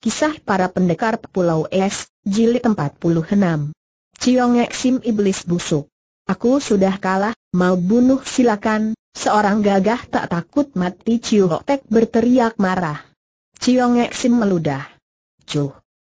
Kisah para pendekar Pulau Es, jilid 46. Ciong Eksim Iblis Busuk. Aku sudah kalah, mau bunuh silakan, seorang gagah tak takut mati Ciu Tek berteriak marah. Ciong Eksim meludah. Cuh.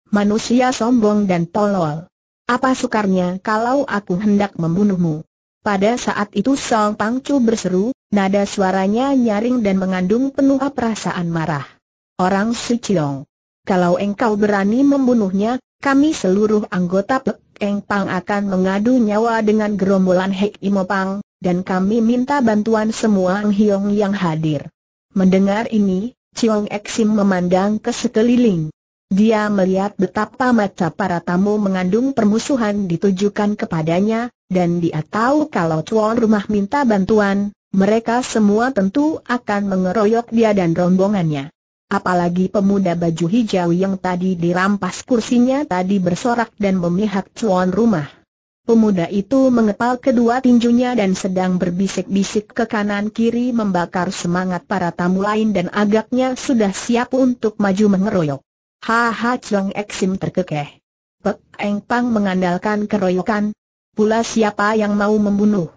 Manusia sombong dan tolol. Apa sukarnya kalau aku hendak membunuhmu? Pada saat itu Song Pang Pangcu berseru, nada suaranya nyaring dan mengandung penuh perasaan marah. Orang si Ciong. Kalau engkau berani membunuhnya, kami seluruh anggota Pek Eng Pang akan mengadu nyawa dengan gerombolan Hek Imo Pang, dan kami minta bantuan semua Ang Hiong yang hadir. Mendengar ini, Chiong Eksim memandang ke sekeliling. Dia melihat betapa mata para tamu mengandung permusuhan ditujukan kepadanya, dan dia tahu kalau tuan rumah minta bantuan, mereka semua tentu akan mengeroyok dia dan rombongannya. Apalagi pemuda baju hijau yang tadi dirampas kursinya tadi bersorak dan memihak cuan rumah. Pemuda itu mengepal kedua tinjunya dan sedang berbisik-bisik ke kanan-kiri membakar semangat para tamu lain dan agaknya sudah siap untuk maju mengeroyok. Haha Chong Eksim terkekeh. Pek Eng Pang mengandalkan keroyokan. Pula siapa yang mau membunuh?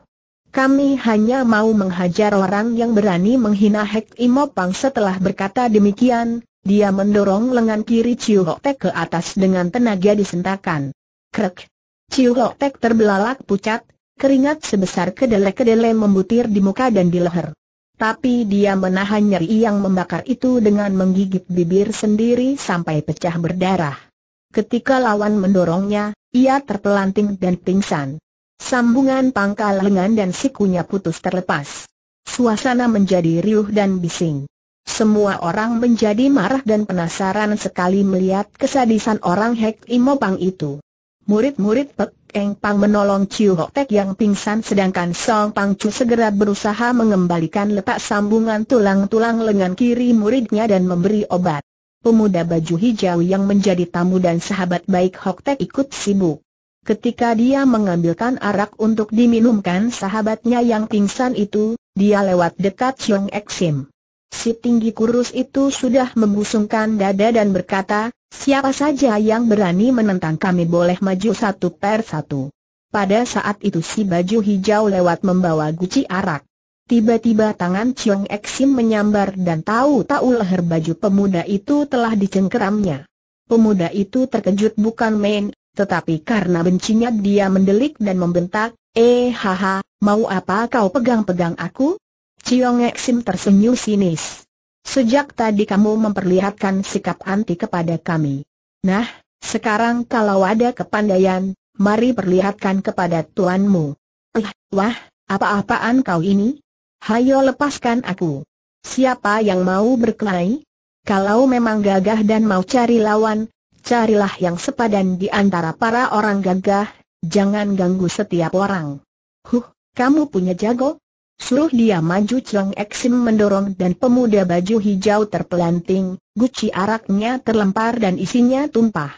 Kami hanya mau menghajar orang yang berani menghina Hek Imopang setelah berkata demikian, dia mendorong lengan kiri Chiu Tek ke atas dengan tenaga disentakan. Krek! Chiu Tek terbelalak pucat, keringat sebesar kedele-kedele membutir di muka dan di leher. Tapi dia menahan nyeri yang membakar itu dengan menggigit bibir sendiri sampai pecah berdarah. Ketika lawan mendorongnya, ia terpelanting dan pingsan. Sambungan pangkal lengan dan sikunya putus terlepas. Suasana menjadi riuh dan bising. Semua orang menjadi marah dan penasaran sekali melihat kesadisan orang Hek Pang itu. Murid-murid Pek Eng Pang menolong Chiu Hok Tek yang pingsan sedangkan Song Pang Chu segera berusaha mengembalikan letak sambungan tulang-tulang lengan kiri muridnya dan memberi obat. Pemuda baju hijau yang menjadi tamu dan sahabat baik Hok Tek ikut sibuk. Ketika dia mengambilkan arak untuk diminumkan sahabatnya yang pingsan itu, dia lewat dekat Chiong Eksim. Si tinggi kurus itu sudah membusungkan dada dan berkata, siapa saja yang berani menentang kami boleh maju satu per satu. Pada saat itu si baju hijau lewat membawa guci arak. Tiba-tiba tangan Chiong Eksim menyambar dan tahu-tahu leher baju pemuda itu telah dicengkeramnya. Pemuda itu terkejut bukan main, tetapi karena bencinya dia mendelik dan membentak, Eh haha, mau apa kau pegang-pegang aku? Ciong Eksim tersenyum sinis. Sejak tadi kamu memperlihatkan sikap anti kepada kami. Nah, sekarang kalau ada kepandaian, mari perlihatkan kepada tuanmu. Eh, wah, apa-apaan kau ini? Hayo lepaskan aku. Siapa yang mau berkelahi? Kalau memang gagah dan mau cari lawan, carilah yang sepadan di antara para orang gagah, jangan ganggu setiap orang. Huh, kamu punya jago? Suruh dia maju Cheng Eksim mendorong dan pemuda baju hijau terpelanting, guci araknya terlempar dan isinya tumpah.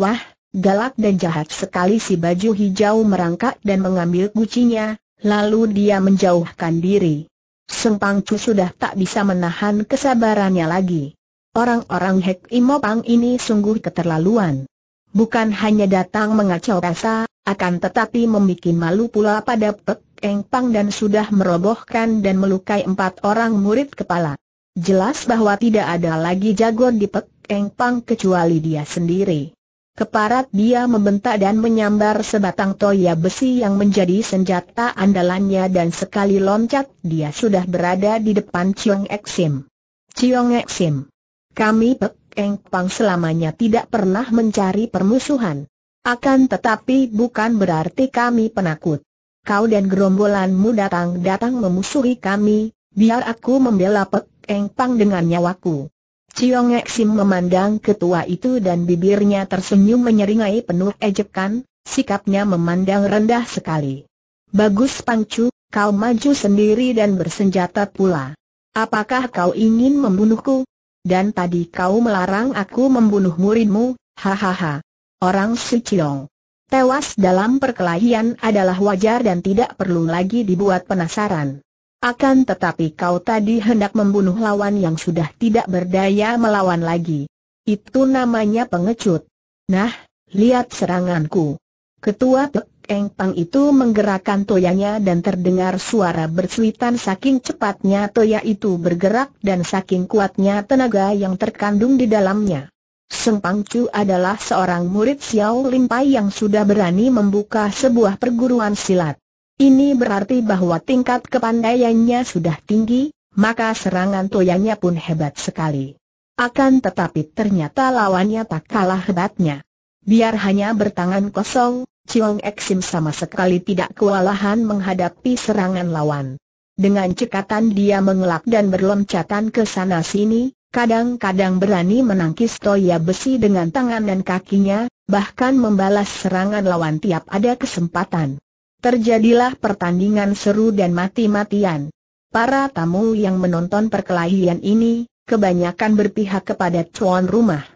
Wah, galak dan jahat sekali si baju hijau merangkak dan mengambil gucinya, lalu dia menjauhkan diri. Sempang Chu sudah tak bisa menahan kesabarannya lagi. Orang-orang Hek Imopang ini sungguh keterlaluan. Bukan hanya datang mengacau pesta, akan tetapi membuat malu pula pada Pek Eng Pang dan sudah merobohkan dan melukai empat orang murid kepala. Jelas bahwa tidak ada lagi jagoan di Pek Eng Pang kecuali dia sendiri. Keparat dia membentak dan menyambar sebatang toya besi yang menjadi senjata andalannya dan sekali loncat dia sudah berada di depan Chiong Eksim. Chiong Eksim. Kami Pekeng Pang selamanya tidak pernah mencari permusuhan. Akan tetapi bukan berarti kami penakut. Kau dan gerombolanmu datang-datang memusuhi kami, biar aku membela Pekeng Pang dengan nyawaku. Ciong Eksim memandang ketua itu dan bibirnya tersenyum menyeringai penuh ejekan, sikapnya memandang rendah sekali. Bagus Pangcu, kau maju sendiri dan bersenjata pula. Apakah kau ingin membunuhku? dan tadi kau melarang aku membunuh muridmu, hahaha. Orang Suciong tewas dalam perkelahian adalah wajar dan tidak perlu lagi dibuat penasaran. Akan tetapi kau tadi hendak membunuh lawan yang sudah tidak berdaya melawan lagi. Itu namanya pengecut. Nah, lihat seranganku. Ketua Pek Eng Pang itu menggerakkan toyanya dan terdengar suara bersuitan saking cepatnya toya itu bergerak dan saking kuatnya tenaga yang terkandung di dalamnya. Seng Pang Chu adalah seorang murid Xiao Lim Pai yang sudah berani membuka sebuah perguruan silat. Ini berarti bahwa tingkat kepandaiannya sudah tinggi, maka serangan toyanya pun hebat sekali. Akan tetapi ternyata lawannya tak kalah hebatnya. Biar hanya bertangan kosong, Chiong Eksim sama sekali tidak kewalahan menghadapi serangan lawan. Dengan cekatan dia mengelak dan berloncatan ke sana sini, kadang-kadang berani menangkis toya besi dengan tangan dan kakinya, bahkan membalas serangan lawan tiap ada kesempatan. Terjadilah pertandingan seru dan mati-matian. Para tamu yang menonton perkelahian ini, kebanyakan berpihak kepada tuan rumah.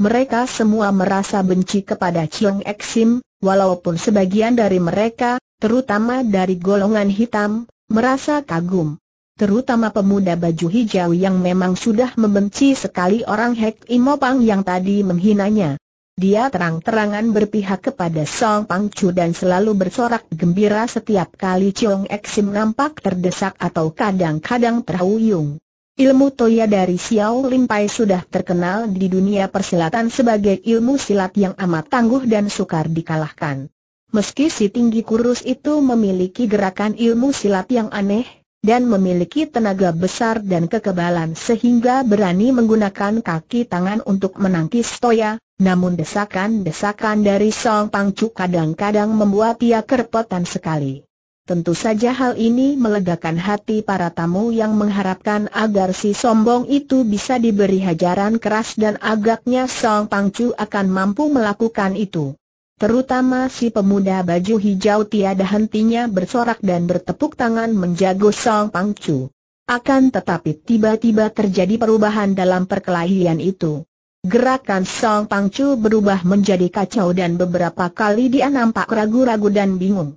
Mereka semua merasa benci kepada Chiong Eksim, walaupun sebagian dari mereka, terutama dari golongan hitam, merasa kagum. Terutama pemuda baju hijau yang memang sudah membenci sekali orang Hek Imopang yang tadi menghinanya. Dia terang-terangan berpihak kepada Song Pang Chu dan selalu bersorak gembira setiap kali Chiong Eksim nampak terdesak atau kadang-kadang terhuyung. Ilmu Toya dari Xiao Limpai sudah terkenal di dunia persilatan sebagai ilmu silat yang amat tangguh dan sukar dikalahkan. Meski si tinggi kurus itu memiliki gerakan ilmu silat yang aneh, dan memiliki tenaga besar dan kekebalan sehingga berani menggunakan kaki tangan untuk menangkis Toya, namun desakan-desakan dari Song Pangcu kadang-kadang membuat ia kerepotan sekali. Tentu saja hal ini melegakan hati para tamu yang mengharapkan agar si sombong itu bisa diberi hajaran keras dan agaknya Song Pangcu akan mampu melakukan itu. Terutama si pemuda baju hijau tiada hentinya bersorak dan bertepuk tangan menjago Song Pangcu. Akan tetapi tiba-tiba terjadi perubahan dalam perkelahian itu. Gerakan Song Pangcu berubah menjadi kacau dan beberapa kali dia nampak ragu-ragu dan bingung.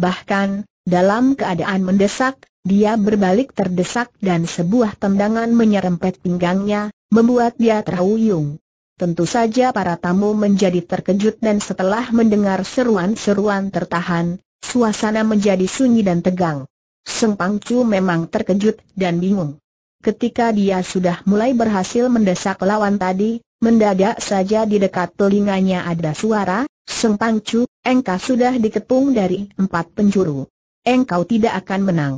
Bahkan, dalam keadaan mendesak, dia berbalik terdesak dan sebuah tendangan menyerempet pinggangnya, membuat dia terhuyung. Tentu saja para tamu menjadi terkejut dan setelah mendengar seruan-seruan tertahan, suasana menjadi sunyi dan tegang. Seng Pangcu memang terkejut dan bingung. Ketika dia sudah mulai berhasil mendesak lawan tadi, mendadak saja di dekat telinganya ada suara, Seng Pangcu, engkau sudah dikepung dari empat penjuru engkau tidak akan menang.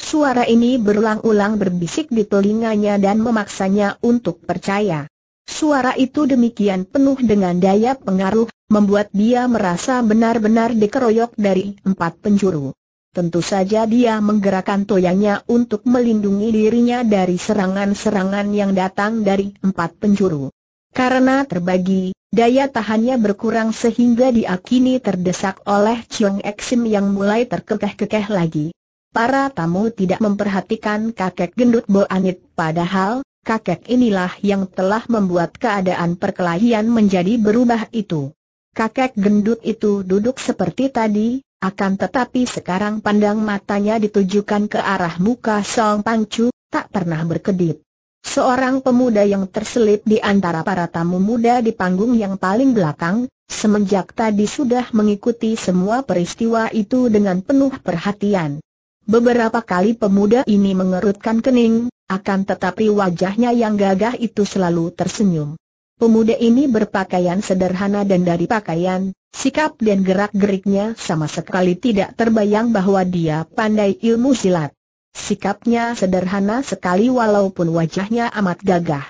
Suara ini berulang-ulang berbisik di telinganya dan memaksanya untuk percaya. Suara itu demikian penuh dengan daya pengaruh, membuat dia merasa benar-benar dikeroyok dari empat penjuru. Tentu saja dia menggerakkan toyangnya untuk melindungi dirinya dari serangan-serangan yang datang dari empat penjuru. Karena terbagi, daya tahannya berkurang sehingga diakini terdesak oleh Chiong Eksim yang mulai terkekeh-kekeh lagi. Para tamu tidak memperhatikan kakek gendut Anit, padahal, kakek inilah yang telah membuat keadaan perkelahian menjadi berubah itu. Kakek gendut itu duduk seperti tadi, akan tetapi sekarang pandang matanya ditujukan ke arah muka Song Pangcu tak pernah berkedip. Seorang pemuda yang terselip di antara para tamu muda di panggung yang paling belakang, semenjak tadi sudah mengikuti semua peristiwa itu dengan penuh perhatian. Beberapa kali pemuda ini mengerutkan kening, akan tetapi wajahnya yang gagah itu selalu tersenyum. Pemuda ini berpakaian sederhana dan dari pakaian, sikap dan gerak-geriknya sama sekali tidak terbayang bahwa dia pandai ilmu silat. Sikapnya sederhana sekali walaupun wajahnya amat gagah.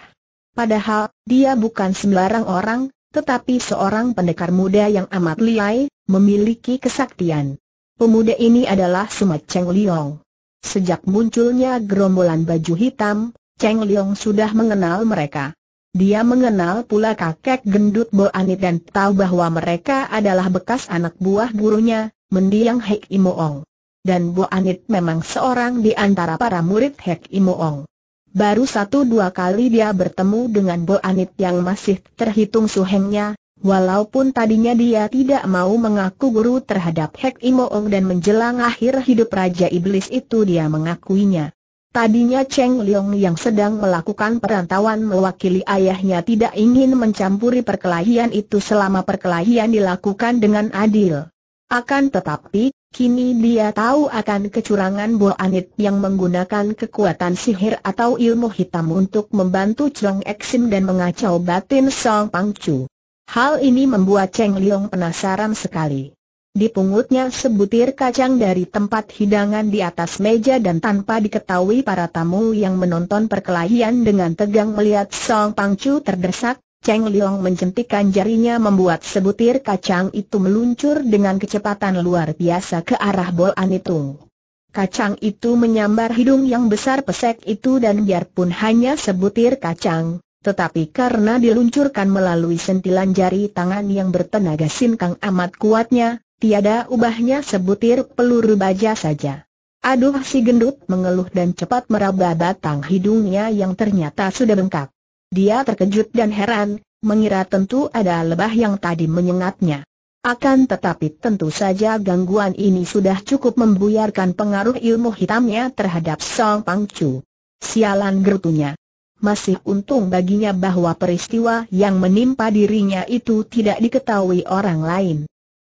Padahal, dia bukan sembarang orang, tetapi seorang pendekar muda yang amat liai, memiliki kesaktian. Pemuda ini adalah Sumat Cheng Liong. Sejak munculnya gerombolan baju hitam, Cheng Liong sudah mengenal mereka. Dia mengenal pula kakek gendut Bo Anit dan tahu bahwa mereka adalah bekas anak buah gurunya, mendiang Hei Imoong dan Bu Anit memang seorang di antara para murid Hek Imoong. Baru satu dua kali dia bertemu dengan Bu Anit yang masih terhitung suhengnya, walaupun tadinya dia tidak mau mengaku guru terhadap Hek Imoong dan menjelang akhir hidup Raja Iblis itu dia mengakuinya. Tadinya Cheng Liang yang sedang melakukan perantauan mewakili ayahnya tidak ingin mencampuri perkelahian itu selama perkelahian dilakukan dengan adil. Akan tetapi, Kini dia tahu akan kecurangan Bo Anit yang menggunakan kekuatan sihir atau ilmu hitam untuk membantu Cheng Eksim dan mengacau batin Song Pang Chu. Hal ini membuat Cheng Liong penasaran sekali. Dipungutnya sebutir kacang dari tempat hidangan di atas meja dan tanpa diketahui para tamu yang menonton perkelahian dengan tegang melihat Song Pang Chu terdesak, Cheng Liong mencentikan jarinya membuat sebutir kacang itu meluncur dengan kecepatan luar biasa ke arah Bol Anitung. Kacang itu menyambar hidung yang besar pesek itu dan biarpun hanya sebutir kacang, tetapi karena diluncurkan melalui sentilan jari tangan yang bertenaga sinkang amat kuatnya, tiada ubahnya sebutir peluru baja saja. Aduh si gendut mengeluh dan cepat meraba batang hidungnya yang ternyata sudah bengkak. Dia terkejut dan heran, mengira tentu ada lebah yang tadi menyengatnya. Akan tetapi tentu saja gangguan ini sudah cukup membuyarkan pengaruh ilmu hitamnya terhadap Song Pangcu. Sialan gerutunya. Masih untung baginya bahwa peristiwa yang menimpa dirinya itu tidak diketahui orang lain.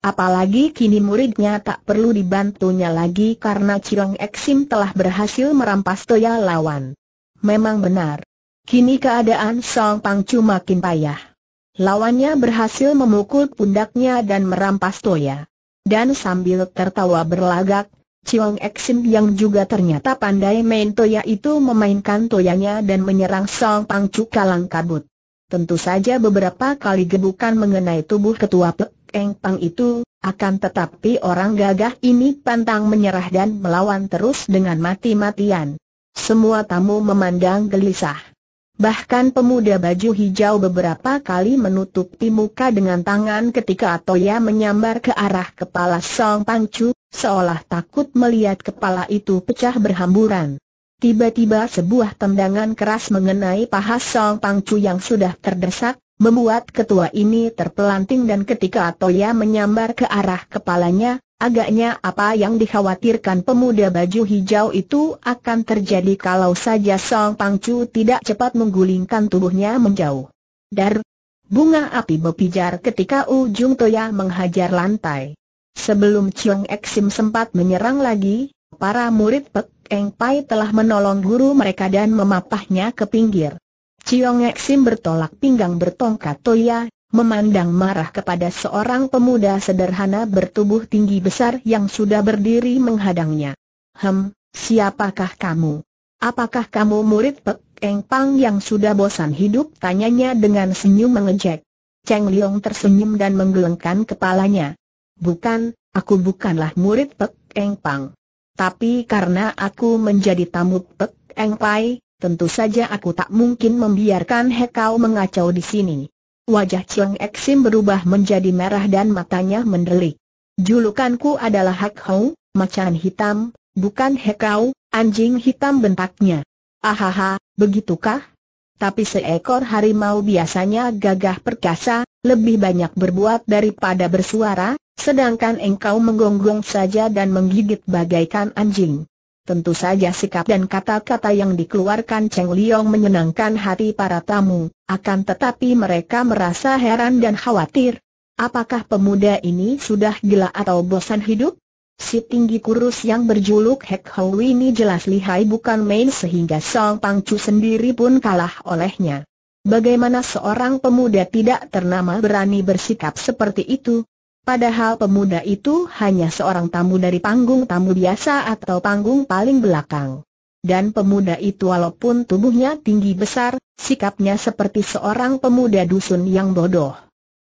Apalagi kini muridnya tak perlu dibantunya lagi karena Cirong Eksim telah berhasil merampas toya lawan. Memang benar, Kini keadaan Song Pangcu makin payah. Lawannya berhasil memukul pundaknya dan merampas toya. Dan sambil tertawa berlagak, Chiong Exim yang juga ternyata pandai main toya itu memainkan toyanya dan menyerang Song Pangcu kalang kabut. Tentu saja beberapa kali gebukan mengenai tubuh ketua Peng Pang itu, akan tetapi orang gagah ini pantang menyerah dan melawan terus dengan mati-matian. Semua tamu memandang gelisah. Bahkan pemuda baju hijau beberapa kali menutupi muka dengan tangan ketika Atoya menyambar ke arah kepala Song Pangcu, seolah takut melihat kepala itu pecah berhamburan. Tiba-tiba sebuah tendangan keras mengenai paha Song Pangcu yang sudah terdesak, Membuat ketua ini terpelanting dan ketika Toya menyambar ke arah kepalanya, agaknya apa yang dikhawatirkan pemuda baju hijau itu akan terjadi kalau saja Song Pangcu tidak cepat menggulingkan tubuhnya menjauh. Dar! Bunga api berpijar ketika ujung Toya menghajar lantai. Sebelum Chiong Eksim sempat menyerang lagi, para murid Pek Eng Pai telah menolong guru mereka dan memapahnya ke pinggir. Chiong Eksim bertolak pinggang bertongkat toya, memandang marah kepada seorang pemuda sederhana bertubuh tinggi besar yang sudah berdiri menghadangnya. Hem, siapakah kamu? Apakah kamu murid Pek Eng Pang yang sudah bosan hidup? Tanyanya dengan senyum mengejek. Cheng Liong tersenyum dan menggelengkan kepalanya. Bukan, aku bukanlah murid Pek Eng Pang. Tapi karena aku menjadi tamu Pek Eng Pai, Tentu saja aku tak mungkin membiarkan Hekau mengacau di sini. Wajah Chiang Eksim berubah menjadi merah dan matanya mendelik. Julukanku adalah Hak Hou, macan hitam, bukan Hekau, anjing hitam bentaknya. Ahaha, begitukah? Tapi seekor harimau biasanya gagah perkasa, lebih banyak berbuat daripada bersuara, sedangkan engkau menggonggong saja dan menggigit bagaikan anjing. Tentu saja sikap dan kata-kata yang dikeluarkan Cheng Liong menyenangkan hati para tamu, akan tetapi mereka merasa heran dan khawatir. Apakah pemuda ini sudah gila atau bosan hidup? Si tinggi kurus yang berjuluk Hek Hou ini jelas lihai bukan main sehingga Song Pang Chu sendiri pun kalah olehnya. Bagaimana seorang pemuda tidak ternama berani bersikap seperti itu? Padahal pemuda itu hanya seorang tamu dari panggung tamu biasa atau panggung paling belakang. Dan pemuda itu walaupun tubuhnya tinggi besar, sikapnya seperti seorang pemuda dusun yang bodoh.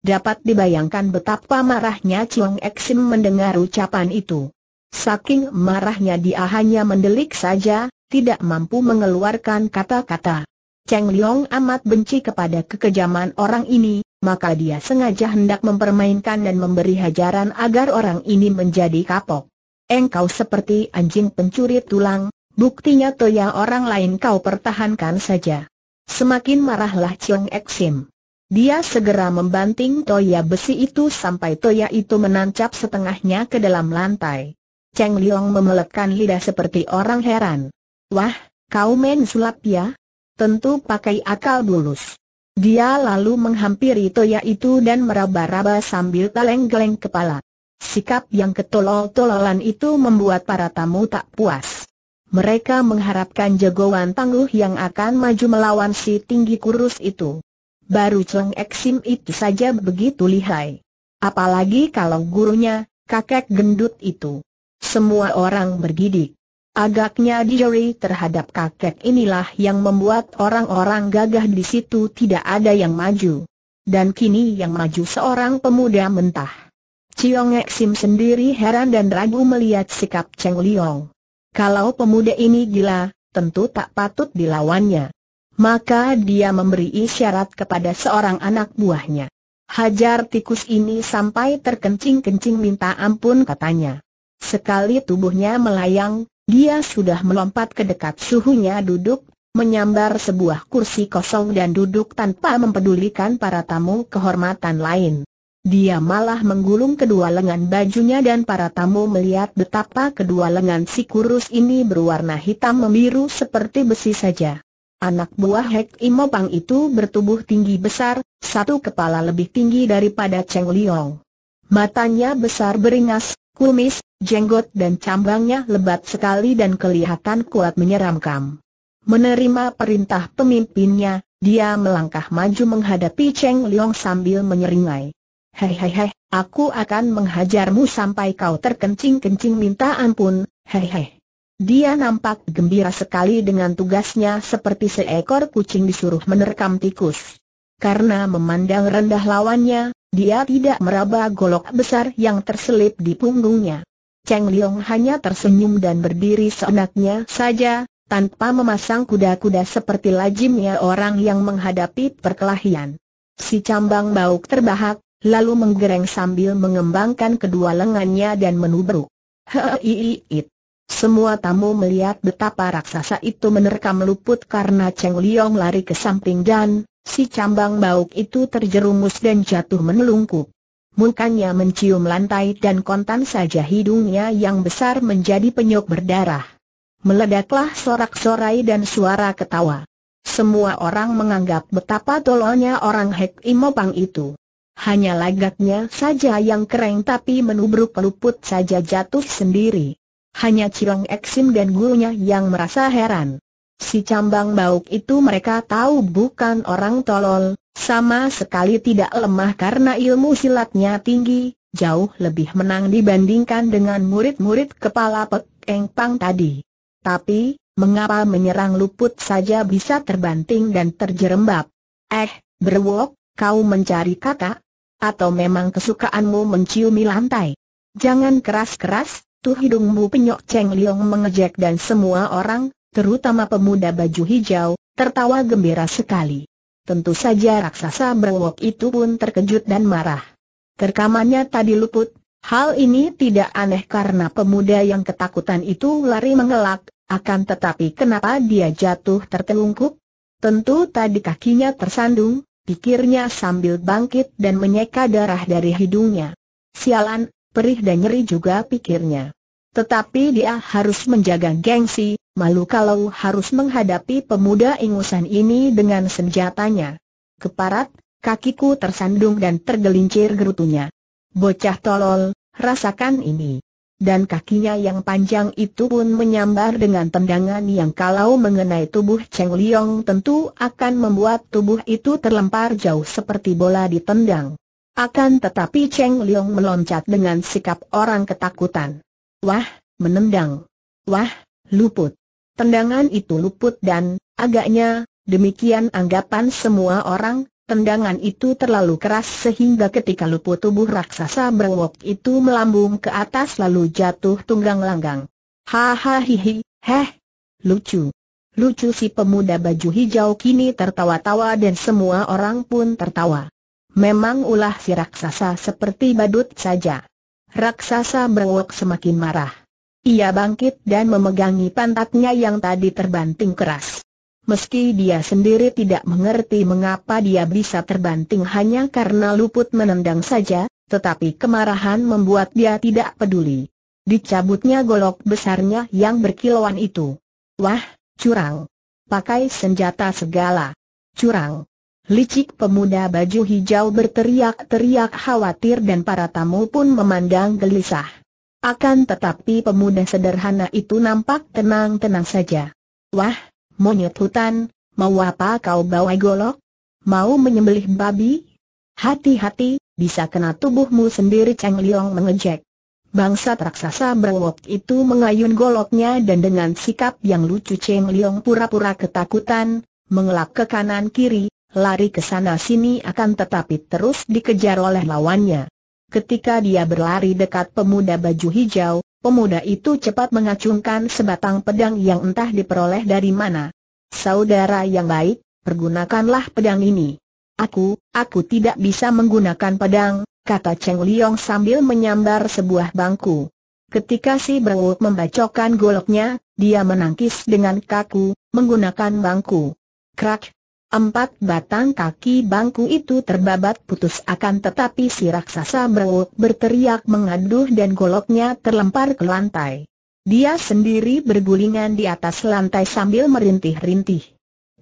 Dapat dibayangkan betapa marahnya Chuang Eksim mendengar ucapan itu. Saking marahnya dia hanya mendelik saja, tidak mampu mengeluarkan kata-kata. Cheng Liong amat benci kepada kekejaman orang ini, maka dia sengaja hendak mempermainkan dan memberi hajaran agar orang ini menjadi kapok. Engkau seperti anjing pencuri tulang, buktinya toya orang lain kau pertahankan saja. Semakin marahlah Chiong Eksim. Dia segera membanting toya besi itu sampai toya itu menancap setengahnya ke dalam lantai. Cheng Liong memelekkan lidah seperti orang heran. Wah, kau main sulap ya? Tentu pakai akal bulus. Dia lalu menghampiri Toya itu dan meraba-raba sambil geleng-geleng kepala. Sikap yang ketolol-tololan itu membuat para tamu tak puas. Mereka mengharapkan jagoan tangguh yang akan maju melawan si tinggi kurus itu. Baru Cheng Eksim itu saja begitu lihai. Apalagi kalau gurunya, kakek gendut itu. Semua orang bergidik. Agaknya Diori terhadap kakek inilah yang membuat orang-orang gagah di situ tidak ada yang maju. Dan kini yang maju seorang pemuda mentah. Chiong Sim sendiri heran dan ragu melihat sikap Cheng Liong. Kalau pemuda ini gila, tentu tak patut dilawannya. Maka dia memberi isyarat kepada seorang anak buahnya. Hajar tikus ini sampai terkencing-kencing minta ampun katanya. Sekali tubuhnya melayang, dia sudah melompat ke dekat suhunya duduk, menyambar sebuah kursi kosong dan duduk tanpa mempedulikan para tamu kehormatan lain. Dia malah menggulung kedua lengan bajunya dan para tamu melihat betapa kedua lengan si kurus ini berwarna hitam membiru seperti besi saja. Anak buah Hek Imopang itu bertubuh tinggi besar, satu kepala lebih tinggi daripada Cheng Liong. Matanya besar beringas, kumis, Jenggot dan cambangnya lebat sekali dan kelihatan kuat menyeramkan. Menerima perintah pemimpinnya, dia melangkah maju menghadapi Cheng Liong sambil menyeringai. Hei hei hei, aku akan menghajarmu sampai kau terkencing-kencing minta ampun, hei hei. Dia nampak gembira sekali dengan tugasnya seperti seekor kucing disuruh menerkam tikus. Karena memandang rendah lawannya, dia tidak meraba golok besar yang terselip di punggungnya. Cheng Liong hanya tersenyum dan berdiri seenaknya saja, tanpa memasang kuda-kuda seperti lazimnya orang yang menghadapi perkelahian. Si cambang bauk terbahak, lalu menggereng sambil mengembangkan kedua lengannya dan menubruk. Heiiit. Semua tamu melihat betapa raksasa itu menerkam luput karena Cheng Liong lari ke samping dan si cambang bauk itu terjerumus dan jatuh menelungkup mukanya mencium lantai dan kontan saja hidungnya yang besar menjadi penyok berdarah. Meledaklah sorak-sorai dan suara ketawa. Semua orang menganggap betapa tololnya orang Hek Imopang itu. Hanya lagaknya saja yang kering tapi menubruk peluput saja jatuh sendiri. Hanya Cirong Eksim dan gurunya yang merasa heran. Si cambang bauk itu mereka tahu bukan orang tolol, sama sekali tidak lemah karena ilmu silatnya tinggi, jauh lebih menang dibandingkan dengan murid-murid kepala Pek Pang tadi. Tapi, mengapa menyerang luput saja bisa terbanting dan terjerembab? Eh, berwok, kau mencari kata? Atau memang kesukaanmu menciumi lantai? Jangan keras-keras, tuh hidungmu penyok Cheng Liong mengejek dan semua orang, terutama pemuda baju hijau, tertawa gembira sekali. Tentu saja raksasa berwok itu pun terkejut dan marah. Terkamannya tadi luput, hal ini tidak aneh karena pemuda yang ketakutan itu lari mengelak, akan tetapi kenapa dia jatuh tertelungkup? Tentu tadi kakinya tersandung, pikirnya sambil bangkit dan menyeka darah dari hidungnya. Sialan, perih dan nyeri juga pikirnya. Tetapi dia harus menjaga gengsi, malu kalau harus menghadapi pemuda ingusan ini dengan senjatanya. Keparat, kakiku tersandung dan tergelincir gerutunya. Bocah tolol, rasakan ini. Dan kakinya yang panjang itu pun menyambar dengan tendangan yang kalau mengenai tubuh Cheng Liong tentu akan membuat tubuh itu terlempar jauh seperti bola ditendang. Akan tetapi Cheng Liong meloncat dengan sikap orang ketakutan. Wah, menendang. Wah, luput. Tendangan itu luput dan, agaknya, demikian anggapan semua orang, tendangan itu terlalu keras sehingga ketika luput tubuh raksasa berwok itu melambung ke atas lalu jatuh tunggang langgang. Hahaha hihi, heh, lucu. Lucu si pemuda baju hijau kini tertawa-tawa dan semua orang pun tertawa. Memang ulah si raksasa seperti badut saja. Raksasa berwok semakin marah. Ia bangkit dan memegangi pantatnya yang tadi terbanting keras. Meski dia sendiri tidak mengerti mengapa dia bisa terbanting hanya karena luput menendang saja, tetapi kemarahan membuat dia tidak peduli. Dicabutnya golok besarnya yang berkilauan itu. Wah, curang. Pakai senjata segala. Curang. Licik pemuda baju hijau berteriak-teriak khawatir dan para tamu pun memandang gelisah. Akan tetapi pemuda sederhana itu nampak tenang-tenang saja. Wah, monyet hutan, mau apa kau bawa golok? Mau menyembelih babi? Hati-hati, bisa kena tubuhmu sendiri Cheng Liong mengejek. Bangsa raksasa berwok itu mengayun goloknya dan dengan sikap yang lucu Cheng Liong pura-pura ketakutan, mengelak ke kanan kiri, lari ke sana sini akan tetapi terus dikejar oleh lawannya. Ketika dia berlari dekat pemuda baju hijau, pemuda itu cepat mengacungkan sebatang pedang yang entah diperoleh dari mana. Saudara yang baik, pergunakanlah pedang ini. Aku, aku tidak bisa menggunakan pedang, kata Cheng Liong sambil menyambar sebuah bangku. Ketika si Berwuk membacokkan goloknya, dia menangkis dengan kaku, menggunakan bangku. Krak, Empat batang kaki bangku itu terbabat putus akan tetapi si raksasa berwuk berteriak mengaduh dan goloknya terlempar ke lantai. Dia sendiri bergulingan di atas lantai sambil merintih-rintih.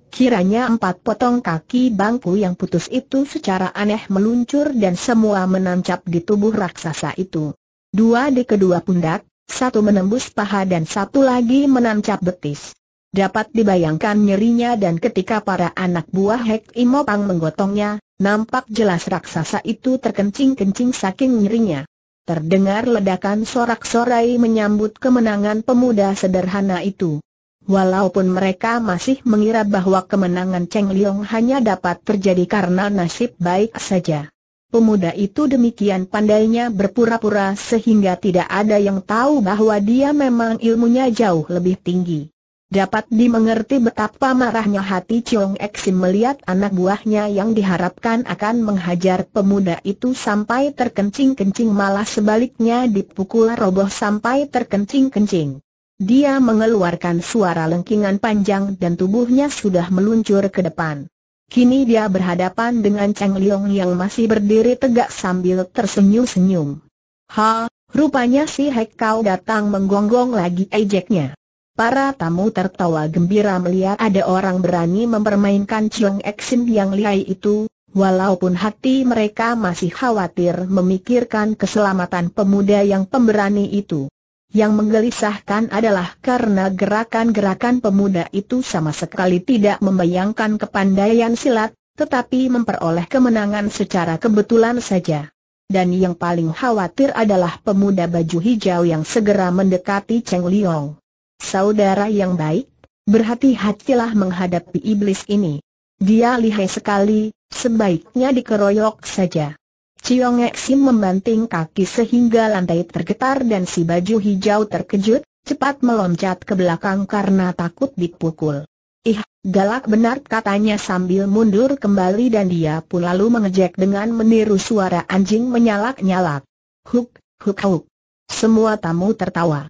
Kiranya empat potong kaki bangku yang putus itu secara aneh meluncur dan semua menancap di tubuh raksasa itu. Dua di kedua pundak, satu menembus paha dan satu lagi menancap betis. Dapat dibayangkan nyerinya dan ketika para anak buah Hek Imopang menggotongnya, nampak jelas raksasa itu terkencing-kencing saking nyerinya. Terdengar ledakan sorak-sorai menyambut kemenangan pemuda sederhana itu. Walaupun mereka masih mengira bahwa kemenangan Cheng Liong hanya dapat terjadi karena nasib baik saja. Pemuda itu demikian pandainya berpura-pura sehingga tidak ada yang tahu bahwa dia memang ilmunya jauh lebih tinggi. Dapat dimengerti betapa marahnya hati Chong Eksim melihat anak buahnya yang diharapkan akan menghajar pemuda itu sampai terkencing-kencing malah sebaliknya dipukul roboh sampai terkencing-kencing. Dia mengeluarkan suara lengkingan panjang dan tubuhnya sudah meluncur ke depan. Kini dia berhadapan dengan Cheng Liong yang masih berdiri tegak sambil tersenyum-senyum. Ha, rupanya si Hek Kau datang menggonggong lagi ejeknya. Para tamu tertawa gembira melihat ada orang berani mempermainkan Chiong Eksin yang lihai itu, walaupun hati mereka masih khawatir memikirkan keselamatan pemuda yang pemberani itu. Yang menggelisahkan adalah karena gerakan-gerakan pemuda itu sama sekali tidak membayangkan kepandaian silat, tetapi memperoleh kemenangan secara kebetulan saja. Dan yang paling khawatir adalah pemuda baju hijau yang segera mendekati Cheng Liong. Saudara yang baik, berhati-hatilah menghadapi iblis ini. Dia lihai sekali, sebaiknya dikeroyok saja. Ciong Eksim membanting kaki sehingga lantai tergetar dan si baju hijau terkejut, cepat meloncat ke belakang karena takut dipukul. Ih, galak benar katanya sambil mundur kembali dan dia pun lalu mengejek dengan meniru suara anjing menyalak-nyalak. Huk, huk huk. Semua tamu tertawa.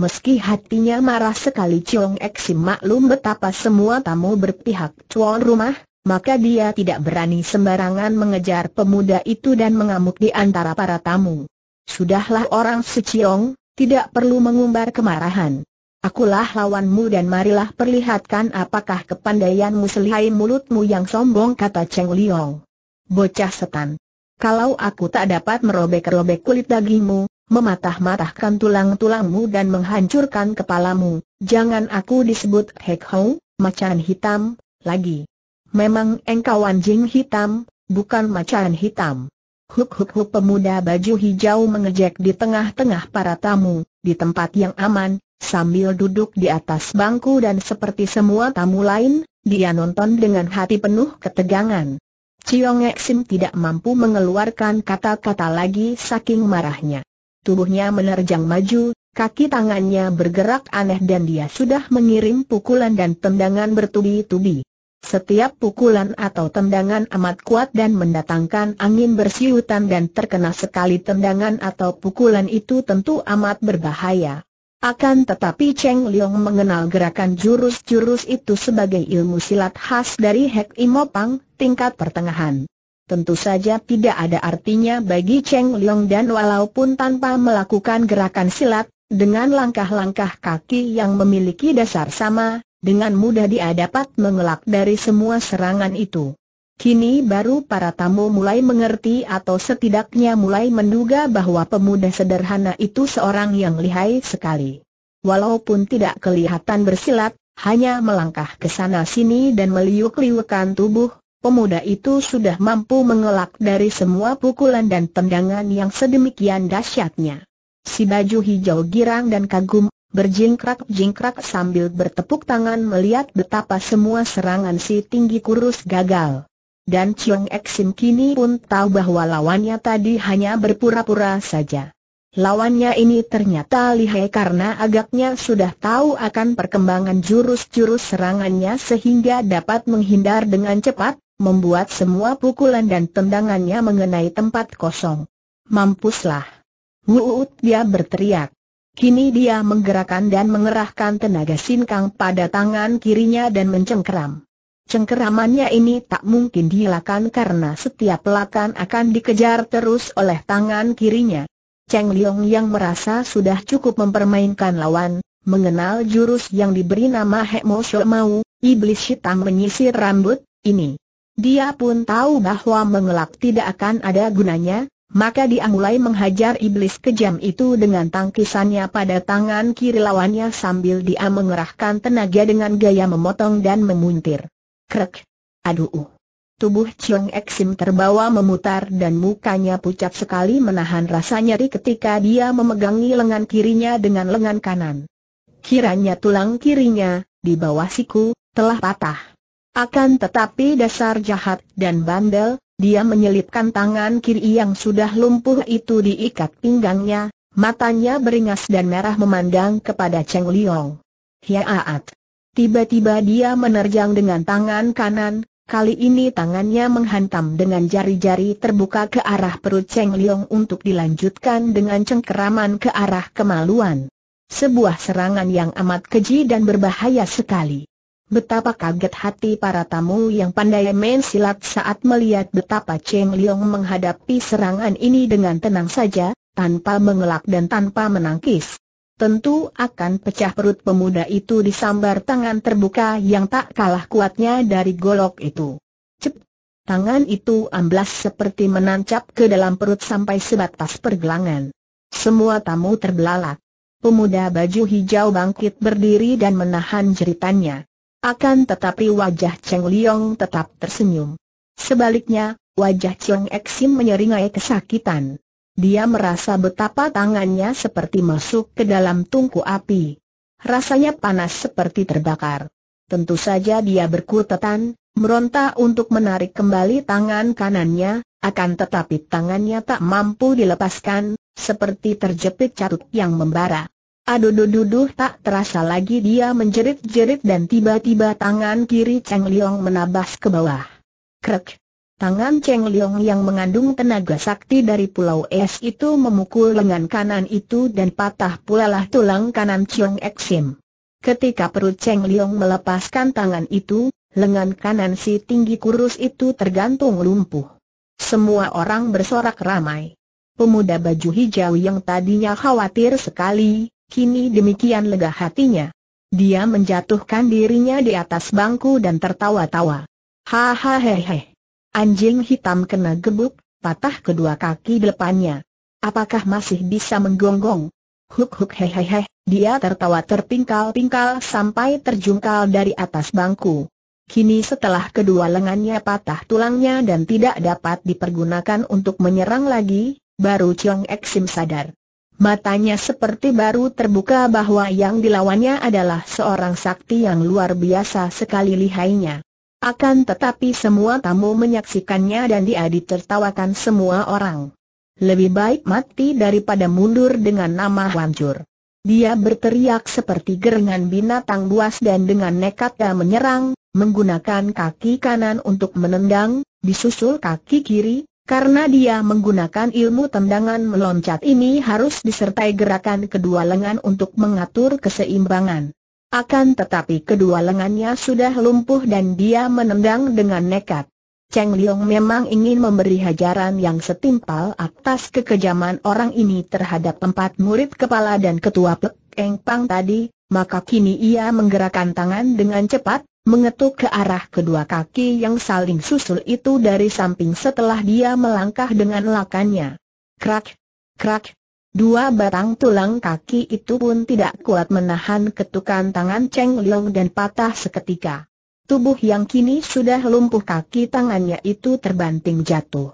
Meski hatinya marah sekali Chong Eksim maklum betapa semua tamu berpihak tuan rumah, maka dia tidak berani sembarangan mengejar pemuda itu dan mengamuk di antara para tamu. Sudahlah orang seciong, tidak perlu mengumbar kemarahan. Akulah lawanmu dan marilah perlihatkan apakah kepandaianmu selihai mulutmu yang sombong kata Cheng Liong. Bocah setan. Kalau aku tak dapat merobek-robek kulit dagingmu, mematah-matahkan tulang-tulangmu dan menghancurkan kepalamu. Jangan aku disebut Hek Hou, macan hitam, lagi. Memang engkau anjing hitam, bukan macan hitam. Huk-huk-huk pemuda baju hijau mengejek di tengah-tengah para tamu, di tempat yang aman, sambil duduk di atas bangku dan seperti semua tamu lain, dia nonton dengan hati penuh ketegangan. Ciong Eksim tidak mampu mengeluarkan kata-kata lagi saking marahnya tubuhnya menerjang maju, kaki tangannya bergerak aneh dan dia sudah mengirim pukulan dan tendangan bertubi-tubi. Setiap pukulan atau tendangan amat kuat dan mendatangkan angin bersiutan dan terkena sekali tendangan atau pukulan itu tentu amat berbahaya. Akan tetapi Cheng Liang mengenal gerakan jurus-jurus itu sebagai ilmu silat khas dari Hek Imopang, tingkat pertengahan tentu saja tidak ada artinya bagi Cheng Liang dan walaupun tanpa melakukan gerakan silat, dengan langkah-langkah kaki yang memiliki dasar sama, dengan mudah dia dapat mengelak dari semua serangan itu. Kini baru para tamu mulai mengerti atau setidaknya mulai menduga bahwa pemuda sederhana itu seorang yang lihai sekali. Walaupun tidak kelihatan bersilat, hanya melangkah ke sana sini dan meliuk-liukan tubuh, pemuda itu sudah mampu mengelak dari semua pukulan dan tendangan yang sedemikian dahsyatnya. Si baju hijau girang dan kagum, berjingkrak-jingkrak sambil bertepuk tangan melihat betapa semua serangan si tinggi kurus gagal. Dan Chiong Eksim kini pun tahu bahwa lawannya tadi hanya berpura-pura saja. Lawannya ini ternyata lihai karena agaknya sudah tahu akan perkembangan jurus-jurus serangannya sehingga dapat menghindar dengan cepat, membuat semua pukulan dan tendangannya mengenai tempat kosong. Mampuslah! Wuut dia berteriak. Kini dia menggerakkan dan mengerahkan tenaga sinkang pada tangan kirinya dan mencengkeram. Cengkeramannya ini tak mungkin dihilangkan karena setiap lakan akan dikejar terus oleh tangan kirinya. Cheng Liong yang merasa sudah cukup mempermainkan lawan, mengenal jurus yang diberi nama Hek Mo Shou Mau, Iblis Hitam menyisir rambut, ini. Dia pun tahu bahwa mengelak tidak akan ada gunanya, maka dia mulai menghajar iblis kejam itu dengan tangkisannya pada tangan kiri lawannya sambil dia mengerahkan tenaga dengan gaya memotong dan memuntir. Krek! Aduh! Tubuh Chiong Eksim terbawa memutar dan mukanya pucat sekali menahan rasa nyeri ketika dia memegangi lengan kirinya dengan lengan kanan. Kiranya tulang kirinya, di bawah siku, telah patah. Akan tetapi dasar jahat dan bandel, dia menyelipkan tangan kiri yang sudah lumpuh itu diikat pinggangnya, matanya beringas dan merah memandang kepada Cheng Liong. Hiaat! Tiba-tiba dia menerjang dengan tangan kanan, kali ini tangannya menghantam dengan jari-jari terbuka ke arah perut Cheng Liong untuk dilanjutkan dengan cengkeraman ke arah kemaluan. Sebuah serangan yang amat keji dan berbahaya sekali. Betapa kaget hati para tamu yang pandai main silat saat melihat betapa Cheng Liang menghadapi serangan ini dengan tenang saja, tanpa mengelak dan tanpa menangkis. Tentu akan pecah perut pemuda itu disambar tangan terbuka yang tak kalah kuatnya dari golok itu. Cep! Tangan itu amblas seperti menancap ke dalam perut sampai sebatas pergelangan. Semua tamu terbelalak. Pemuda baju hijau bangkit berdiri dan menahan jeritannya. Akan tetapi wajah Cheng Liong tetap tersenyum. Sebaliknya, wajah Cheng Exim menyeringai kesakitan. Dia merasa betapa tangannya seperti masuk ke dalam tungku api. Rasanya panas seperti terbakar. Tentu saja dia berkutatan, meronta untuk menarik kembali tangan kanannya, akan tetapi tangannya tak mampu dilepaskan, seperti terjepit catut yang membara. Aduh-duduh tak terasa lagi dia menjerit-jerit dan tiba-tiba tangan kiri Cheng Liong menabas ke bawah. Krek! Tangan Cheng Liong yang mengandung tenaga sakti dari pulau es itu memukul lengan kanan itu dan patah pula lah tulang kanan Cheng Eksim. Ketika perut Cheng Liong melepaskan tangan itu, lengan kanan si tinggi kurus itu tergantung lumpuh. Semua orang bersorak ramai. Pemuda baju hijau yang tadinya khawatir sekali, kini demikian lega hatinya. Dia menjatuhkan dirinya di atas bangku dan tertawa-tawa. Hahaha. Anjing hitam kena gebuk, patah kedua kaki depannya. Apakah masih bisa menggonggong? Huk huk hehehe, dia tertawa terpingkal-pingkal sampai terjungkal dari atas bangku. Kini setelah kedua lengannya patah tulangnya dan tidak dapat dipergunakan untuk menyerang lagi, baru Chiang Eksim sadar. Matanya seperti baru terbuka bahwa yang dilawannya adalah seorang sakti yang luar biasa sekali lihainya. Akan tetapi semua tamu menyaksikannya dan dia ditertawakan semua orang. Lebih baik mati daripada mundur dengan nama hancur. Dia berteriak seperti gerengan binatang buas dan dengan nekatnya menyerang, menggunakan kaki kanan untuk menendang, disusul kaki kiri, karena dia menggunakan ilmu tendangan meloncat ini harus disertai gerakan kedua lengan untuk mengatur keseimbangan. Akan tetapi kedua lengannya sudah lumpuh dan dia menendang dengan nekat. Cheng Liong memang ingin memberi hajaran yang setimpal atas kekejaman orang ini terhadap tempat murid kepala dan ketua Pek Eng Pang tadi, maka kini ia menggerakkan tangan dengan cepat, mengetuk ke arah kedua kaki yang saling susul itu dari samping setelah dia melangkah dengan lakannya. Krak, krak, dua batang tulang kaki itu pun tidak kuat menahan ketukan tangan Cheng Liang dan patah seketika. Tubuh yang kini sudah lumpuh kaki tangannya itu terbanting jatuh.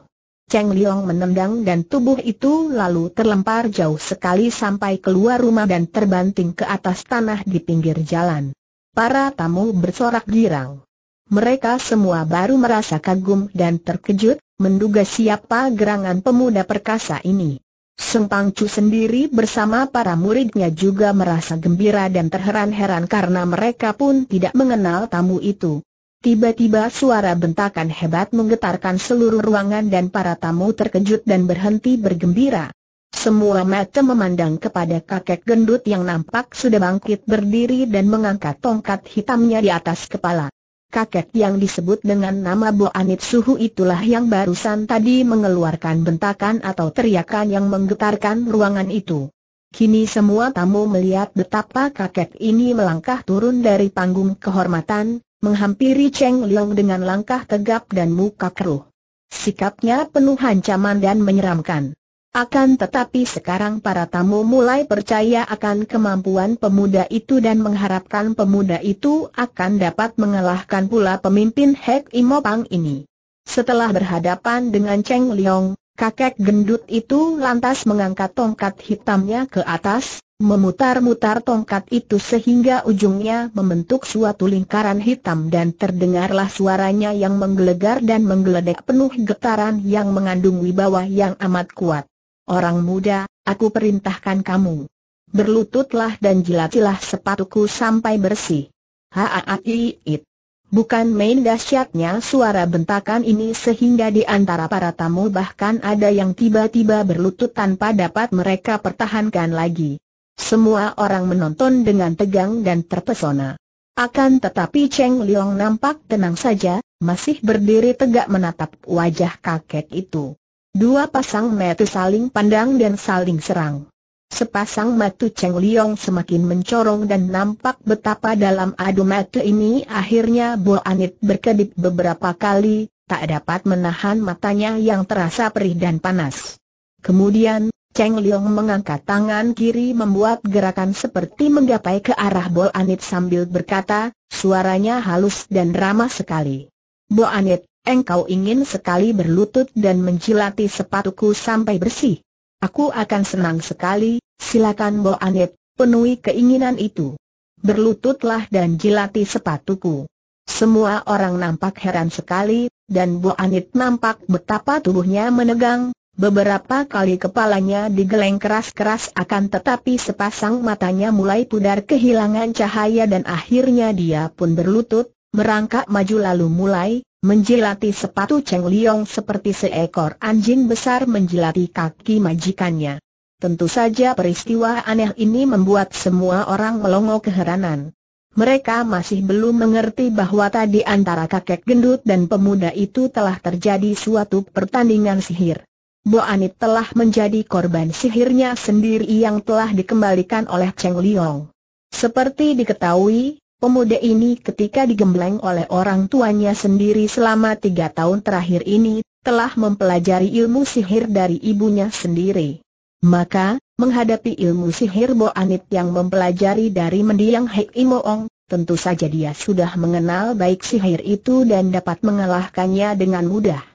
Cheng Liang menendang dan tubuh itu lalu terlempar jauh sekali sampai keluar rumah dan terbanting ke atas tanah di pinggir jalan para tamu bersorak girang. Mereka semua baru merasa kagum dan terkejut, menduga siapa gerangan pemuda perkasa ini. Sempang Chu sendiri bersama para muridnya juga merasa gembira dan terheran-heran karena mereka pun tidak mengenal tamu itu. Tiba-tiba suara bentakan hebat menggetarkan seluruh ruangan dan para tamu terkejut dan berhenti bergembira. Semua mata memandang kepada kakek gendut yang nampak sudah bangkit berdiri dan mengangkat tongkat hitamnya di atas kepala. Kakek yang disebut dengan nama Bo Anit Suhu itulah yang barusan tadi mengeluarkan bentakan atau teriakan yang menggetarkan ruangan itu. Kini semua tamu melihat betapa kakek ini melangkah turun dari panggung kehormatan, menghampiri Cheng Liang dengan langkah tegap dan muka keruh. Sikapnya penuh ancaman dan menyeramkan. Akan tetapi sekarang para tamu mulai percaya akan kemampuan pemuda itu dan mengharapkan pemuda itu akan dapat mengalahkan pula pemimpin Hek Imopang ini. Setelah berhadapan dengan Cheng Liong, kakek gendut itu lantas mengangkat tongkat hitamnya ke atas, memutar-mutar tongkat itu sehingga ujungnya membentuk suatu lingkaran hitam dan terdengarlah suaranya yang menggelegar dan menggeledek penuh getaran yang mengandung wibawa yang amat kuat. Orang muda, aku perintahkan kamu. Berlututlah dan jilatilah sepatuku sampai bersih. Haaaiit. Bukan main dahsyatnya suara bentakan ini sehingga di antara para tamu bahkan ada yang tiba-tiba berlutut tanpa dapat mereka pertahankan lagi. Semua orang menonton dengan tegang dan terpesona. Akan tetapi Cheng Liang nampak tenang saja, masih berdiri tegak menatap wajah kakek itu. Dua pasang mata saling pandang dan saling serang. Sepasang mata Cheng Liong semakin mencorong dan nampak betapa dalam adu mata ini akhirnya Bo Anit berkedip beberapa kali, tak dapat menahan matanya yang terasa perih dan panas. Kemudian, Cheng Liong mengangkat tangan kiri membuat gerakan seperti menggapai ke arah Bo Anit sambil berkata, suaranya halus dan ramah sekali. Bo Anit, engkau ingin sekali berlutut dan menjilati sepatuku sampai bersih. Aku akan senang sekali, silakan Bo Anip, penuhi keinginan itu. Berlututlah dan jilati sepatuku. Semua orang nampak heran sekali, dan Bo Anit nampak betapa tubuhnya menegang, beberapa kali kepalanya digeleng keras-keras akan tetapi sepasang matanya mulai pudar kehilangan cahaya dan akhirnya dia pun berlutut, merangkak maju lalu mulai, Menjilati sepatu Cheng Liong seperti seekor anjing besar menjilati kaki majikannya. Tentu saja peristiwa aneh ini membuat semua orang melongo keheranan. Mereka masih belum mengerti bahwa tadi antara kakek gendut dan pemuda itu telah terjadi suatu pertandingan sihir. Bo Anit telah menjadi korban sihirnya sendiri yang telah dikembalikan oleh Cheng Liong. Seperti diketahui, Pemuda ini ketika digembleng oleh orang tuanya sendiri selama tiga tahun terakhir ini, telah mempelajari ilmu sihir dari ibunya sendiri. Maka, menghadapi ilmu sihir Bo Anit yang mempelajari dari mendiang Hei Imoong, tentu saja dia sudah mengenal baik sihir itu dan dapat mengalahkannya dengan mudah.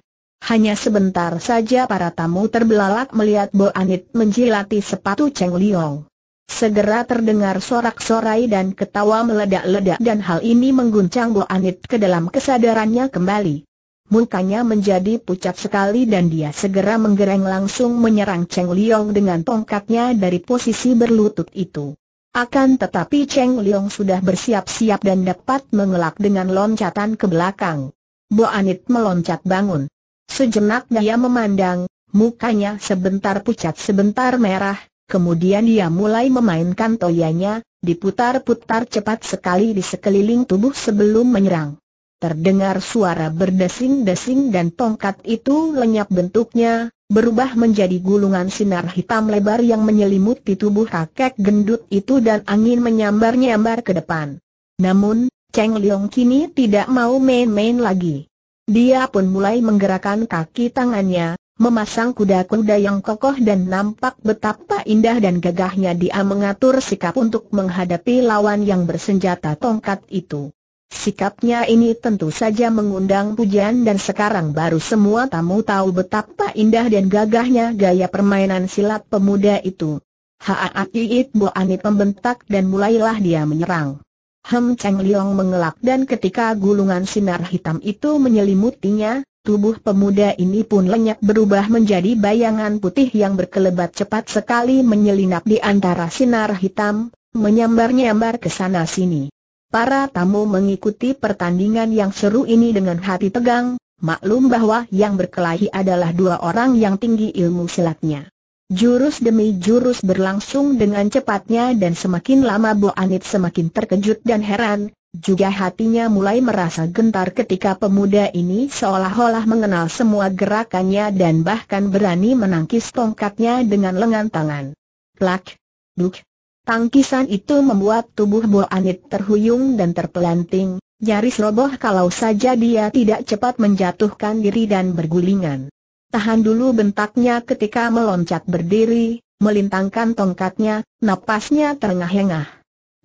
Hanya sebentar saja para tamu terbelalak melihat Bo Anit menjilati sepatu Cheng Liong. Segera terdengar sorak-sorai dan ketawa meledak-ledak dan hal ini mengguncang Bo Anit ke dalam kesadarannya kembali. Mukanya menjadi pucat sekali dan dia segera menggereng langsung menyerang Cheng Liong dengan tongkatnya dari posisi berlutut itu. Akan tetapi Cheng Liong sudah bersiap-siap dan dapat mengelak dengan loncatan ke belakang. Bo Anit meloncat bangun. Sejenak dia memandang, mukanya sebentar pucat sebentar merah, Kemudian dia mulai memainkan toyanya, diputar-putar cepat sekali di sekeliling tubuh sebelum menyerang. Terdengar suara berdesing-desing dan tongkat itu lenyap bentuknya, berubah menjadi gulungan sinar hitam lebar yang menyelimuti tubuh kakek gendut itu dan angin menyambar-nyambar ke depan. Namun, Cheng Liong kini tidak mau main-main lagi. Dia pun mulai menggerakkan kaki tangannya, memasang kuda-kuda yang kokoh dan nampak betapa indah dan gagahnya dia mengatur sikap untuk menghadapi lawan yang bersenjata tongkat itu. Sikapnya ini tentu saja mengundang pujian dan sekarang baru semua tamu tahu betapa indah dan gagahnya gaya permainan silat pemuda itu. Haati Bo Ani pembentak dan mulailah dia menyerang. Hem Cheng Liong mengelak dan ketika gulungan sinar hitam itu menyelimutinya, Tubuh pemuda ini pun lenyap berubah menjadi bayangan putih yang berkelebat cepat sekali menyelinap di antara sinar hitam, menyambar-nyambar ke sana sini. Para tamu mengikuti pertandingan yang seru ini dengan hati tegang, maklum bahwa yang berkelahi adalah dua orang yang tinggi ilmu silatnya. Jurus demi jurus berlangsung dengan cepatnya dan semakin lama Bo Anit semakin terkejut dan heran, juga hatinya mulai merasa gentar ketika pemuda ini seolah-olah mengenal semua gerakannya dan bahkan berani menangkis tongkatnya dengan lengan tangan. Plak, duk. Tangkisan itu membuat tubuh Bo Anit terhuyung dan terpelanting, nyaris roboh kalau saja dia tidak cepat menjatuhkan diri dan bergulingan. Tahan dulu bentaknya ketika meloncat berdiri, melintangkan tongkatnya, napasnya terengah-engah.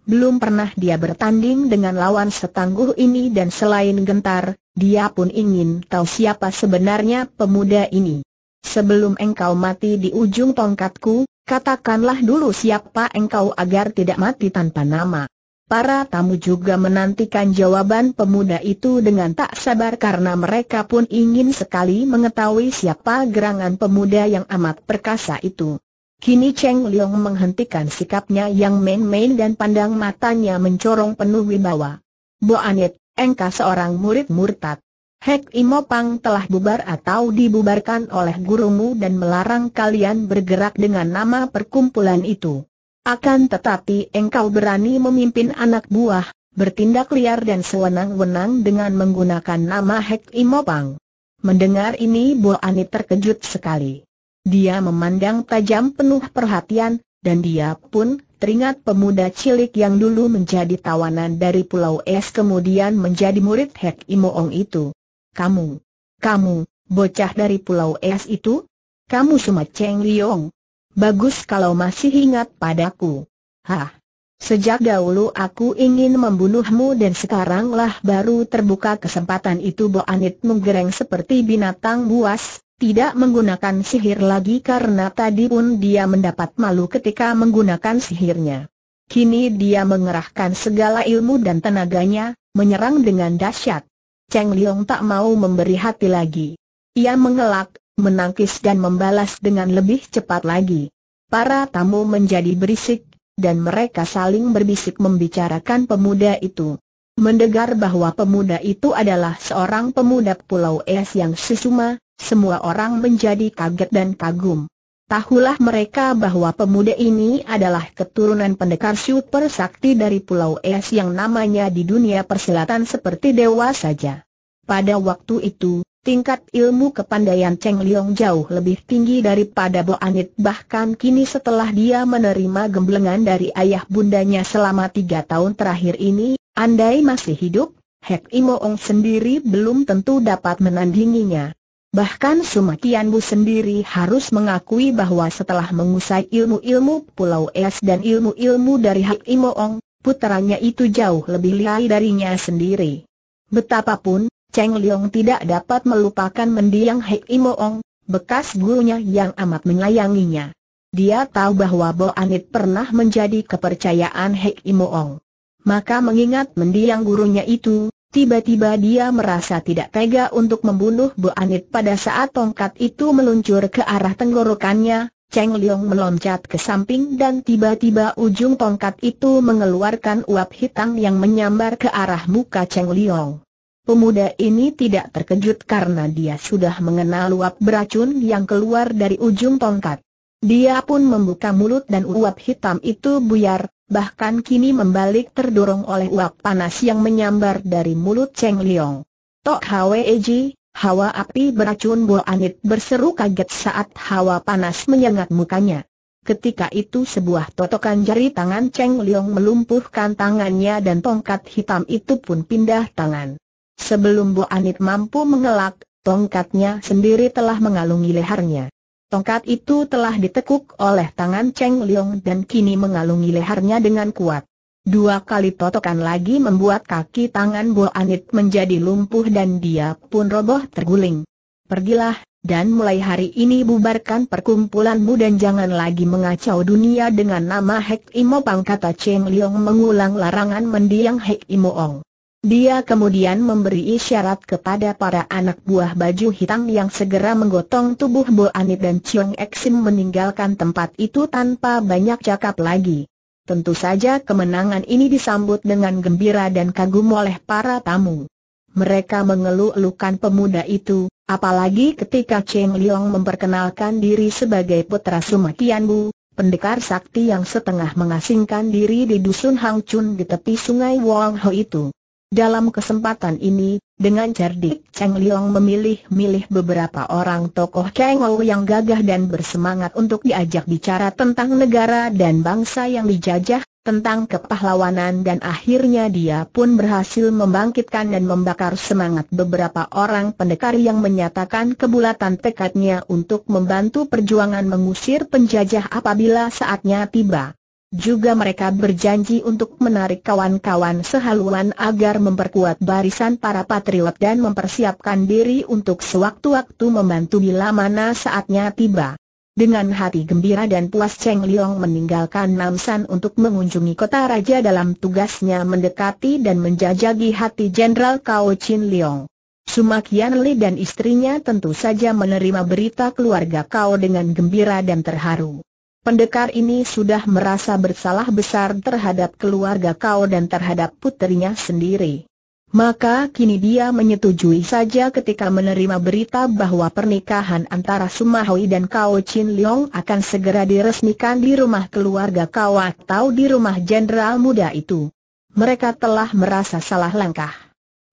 Belum pernah dia bertanding dengan lawan setangguh ini dan selain gentar, dia pun ingin tahu siapa sebenarnya pemuda ini. Sebelum engkau mati di ujung tongkatku, katakanlah dulu siapa engkau agar tidak mati tanpa nama. Para tamu juga menantikan jawaban pemuda itu dengan tak sabar karena mereka pun ingin sekali mengetahui siapa gerangan pemuda yang amat perkasa itu. Kini Cheng Liang menghentikan sikapnya yang main-main dan pandang matanya mencorong penuh wibawa. Bo Anit, engkau seorang murid murtad. Hek Imo Pang telah bubar atau dibubarkan oleh gurumu dan melarang kalian bergerak dengan nama perkumpulan itu. Akan tetapi engkau berani memimpin anak buah, bertindak liar dan sewenang-wenang dengan menggunakan nama Hek Imo Pang. Mendengar ini Bo Anit terkejut sekali. Dia memandang tajam penuh perhatian, dan dia pun teringat pemuda cilik yang dulu menjadi tawanan dari Pulau Es kemudian menjadi murid Hek Imoong itu. Kamu, kamu, bocah dari Pulau Es itu? Kamu cuma Cheng Liong. Bagus kalau masih ingat padaku. Hah. Sejak dahulu aku ingin membunuhmu dan sekaranglah baru terbuka kesempatan itu Bo Anit menggereng seperti binatang buas, tidak menggunakan sihir lagi karena tadi pun dia mendapat malu ketika menggunakan sihirnya. Kini dia mengerahkan segala ilmu dan tenaganya, menyerang dengan dahsyat. Cheng Liong tak mau memberi hati lagi. Ia mengelak, menangkis dan membalas dengan lebih cepat lagi. Para tamu menjadi berisik, dan mereka saling berbisik membicarakan pemuda itu. Mendengar bahwa pemuda itu adalah seorang pemuda Pulau Es yang sesuma, semua orang menjadi kaget dan kagum. Tahulah mereka bahwa pemuda ini adalah keturunan pendekar super sakti dari Pulau Es yang namanya di dunia persilatan seperti dewa saja. Pada waktu itu, tingkat ilmu kepandaian Cheng Liong jauh lebih tinggi daripada Bo Anit bahkan kini setelah dia menerima gemblengan dari ayah bundanya selama tiga tahun terakhir ini, andai masih hidup, Hek Imo Ong sendiri belum tentu dapat menandinginya. Bahkan sumakianmu sendiri harus mengakui bahwa setelah mengusai ilmu-ilmu Pulau Es dan ilmu-ilmu dari Hak Imoong, puteranya itu jauh lebih lihai darinya sendiri. Betapapun, Cheng Liong tidak dapat melupakan mendiang Hek Imoong, bekas gurunya yang amat menyayanginya. Dia tahu bahwa Bo Anit pernah menjadi kepercayaan Hek Imoong. Maka mengingat mendiang gurunya itu, Tiba-tiba dia merasa tidak tega untuk membunuh Bu Anit pada saat tongkat itu meluncur ke arah tenggorokannya, Cheng Liang meloncat ke samping dan tiba-tiba ujung tongkat itu mengeluarkan uap hitam yang menyambar ke arah muka Cheng Liang. Pemuda ini tidak terkejut karena dia sudah mengenal uap beracun yang keluar dari ujung tongkat. Dia pun membuka mulut dan uap hitam itu buyar, bahkan kini membalik terdorong oleh uap panas yang menyambar dari mulut Cheng Liong. Tok Hweji, hawa api beracun buah Anit berseru kaget saat hawa panas menyengat mukanya. Ketika itu sebuah totokan jari tangan Cheng Liong melumpuhkan tangannya dan tongkat hitam itu pun pindah tangan. Sebelum Bu Anit mampu mengelak, tongkatnya sendiri telah mengalungi lehernya. Tongkat itu telah ditekuk oleh tangan Cheng Liang dan kini mengalungi lehernya dengan kuat. Dua kali totokan lagi membuat kaki tangan Bo Anit menjadi lumpuh dan dia pun roboh terguling. Pergilah, dan mulai hari ini bubarkan perkumpulanmu dan jangan lagi mengacau dunia dengan nama Hek Imo Pang kata Cheng Liang mengulang larangan mendiang Hek Imo Ong. Dia kemudian memberi isyarat kepada para anak buah baju hitam yang segera menggotong tubuh Bo Anit dan Chiong Eksim meninggalkan tempat itu tanpa banyak cakap lagi. Tentu saja kemenangan ini disambut dengan gembira dan kagum oleh para tamu. Mereka mengeluh-elukan pemuda itu, apalagi ketika Cheng Liang memperkenalkan diri sebagai putra Sumatian Bu, pendekar sakti yang setengah mengasingkan diri di dusun Hang Chun di tepi sungai Wong Ho itu. Dalam kesempatan ini, dengan cerdik Cheng Liong memilih-milih beberapa orang tokoh Ou yang gagah dan bersemangat untuk diajak bicara tentang negara dan bangsa yang dijajah, tentang kepahlawanan dan akhirnya dia pun berhasil membangkitkan dan membakar semangat beberapa orang pendekar yang menyatakan kebulatan tekadnya untuk membantu perjuangan mengusir penjajah apabila saatnya tiba. Juga mereka berjanji untuk menarik kawan-kawan sehaluan agar memperkuat barisan para patriot dan mempersiapkan diri untuk sewaktu-waktu membantu bila mana saatnya tiba. Dengan hati gembira dan puas Cheng Liong meninggalkan Namsan untuk mengunjungi kota raja dalam tugasnya mendekati dan menjajagi hati Jenderal Kao Chin Liong. Sumakian Li dan istrinya tentu saja menerima berita keluarga Kao dengan gembira dan terharu. Pendekar ini sudah merasa bersalah besar terhadap keluarga kau dan terhadap putrinya sendiri. Maka kini dia menyetujui saja ketika menerima berita bahwa pernikahan antara Sumahui dan Kao Chin Leong akan segera diresmikan di rumah keluarga Kao atau di rumah jenderal muda itu. Mereka telah merasa salah langkah.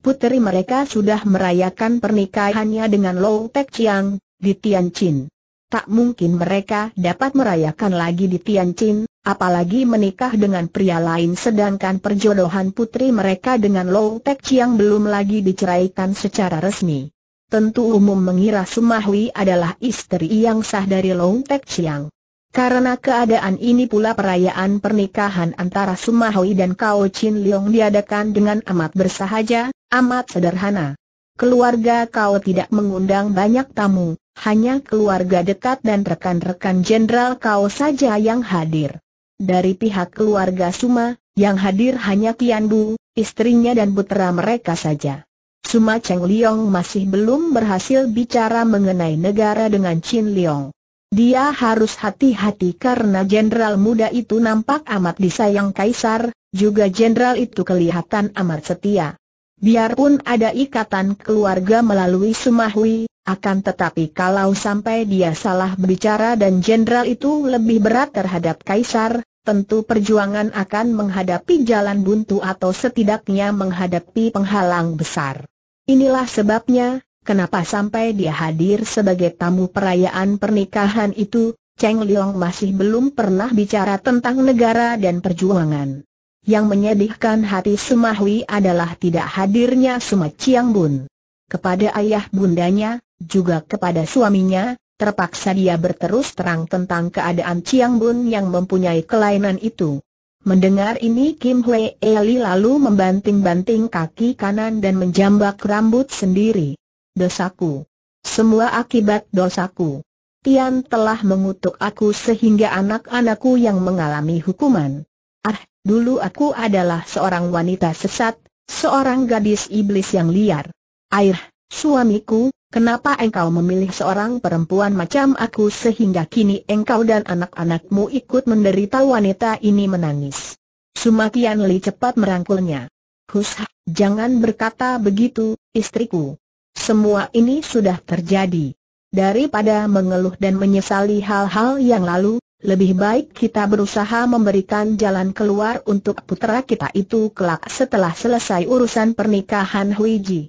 Putri mereka sudah merayakan pernikahannya dengan Lou Tek Chiang, di Tianjin tak mungkin mereka dapat merayakan lagi di Tianjin, apalagi menikah dengan pria lain sedangkan perjodohan putri mereka dengan Lou Tek Chiang belum lagi diceraikan secara resmi. Tentu umum mengira Sumahui adalah istri yang sah dari Lou Tek Chiang. Karena keadaan ini pula perayaan pernikahan antara Sumahui dan Kao Chin Leong diadakan dengan amat bersahaja, amat sederhana. Keluarga Kao tidak mengundang banyak tamu, hanya keluarga dekat dan rekan-rekan Jenderal Kau saja yang hadir. Dari pihak keluarga Suma, yang hadir hanya Tian Bu, istrinya dan putera mereka saja. Suma Cheng Liong masih belum berhasil bicara mengenai negara dengan Chin Liong. Dia harus hati-hati karena jenderal muda itu nampak amat disayang kaisar, juga jenderal itu kelihatan amat setia. Biarpun ada ikatan keluarga melalui Sumahui, akan tetapi kalau sampai dia salah berbicara dan jenderal itu lebih berat terhadap kaisar, tentu perjuangan akan menghadapi jalan buntu atau setidaknya menghadapi penghalang besar. Inilah sebabnya, kenapa sampai dia hadir sebagai tamu perayaan pernikahan itu, Cheng Liang masih belum pernah bicara tentang negara dan perjuangan. Yang menyedihkan hati Sumahwi adalah tidak hadirnya Suma Chiang Bun. Kepada ayah bundanya, juga kepada suaminya, terpaksa dia berterus terang tentang keadaan Chiang Bun yang mempunyai kelainan itu. Mendengar ini Kim Hwe Eli lalu membanting-banting kaki kanan dan menjambak rambut sendiri. Dosaku. Semua akibat dosaku. Tian telah mengutuk aku sehingga anak-anakku yang mengalami hukuman. Ah, dulu aku adalah seorang wanita sesat, seorang gadis iblis yang liar. Air, suamiku, Kenapa engkau memilih seorang perempuan macam aku sehingga kini engkau dan anak-anakmu ikut menderita wanita ini menangis? Sumakian Li cepat merangkulnya. Hus, jangan berkata begitu, istriku. Semua ini sudah terjadi. Daripada mengeluh dan menyesali hal-hal yang lalu, lebih baik kita berusaha memberikan jalan keluar untuk putra kita itu kelak setelah selesai urusan pernikahan Hui Ji.